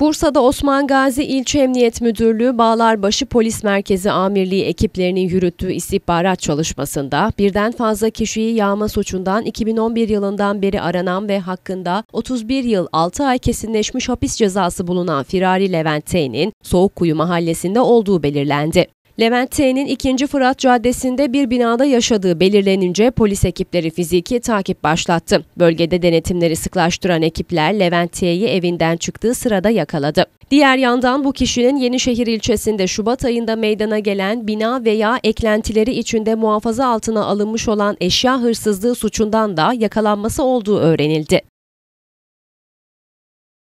Bursa'da Osman Gazi İlçe Emniyet Müdürlüğü Bağlarbaşı Polis Merkezi Amirliği ekiplerinin yürüttüğü istihbarat çalışmasında birden fazla kişiyi yağma suçundan 2011 yılından beri aranan ve hakkında 31 yıl 6 ay kesinleşmiş hapis cezası bulunan Firari Levent T'nin Soğukkuyu mahallesinde olduğu belirlendi. Levent T'nin 2. Fırat Caddesi'nde bir binada yaşadığı belirlenince polis ekipleri fiziki takip başlattı. Bölgede denetimleri sıklaştıran ekipler Levent T'yi evinden çıktığı sırada yakaladı. Diğer yandan bu kişinin Yenişehir ilçesinde Şubat ayında meydana gelen bina veya eklentileri içinde muhafaza altına alınmış olan eşya hırsızlığı suçundan da yakalanması olduğu öğrenildi.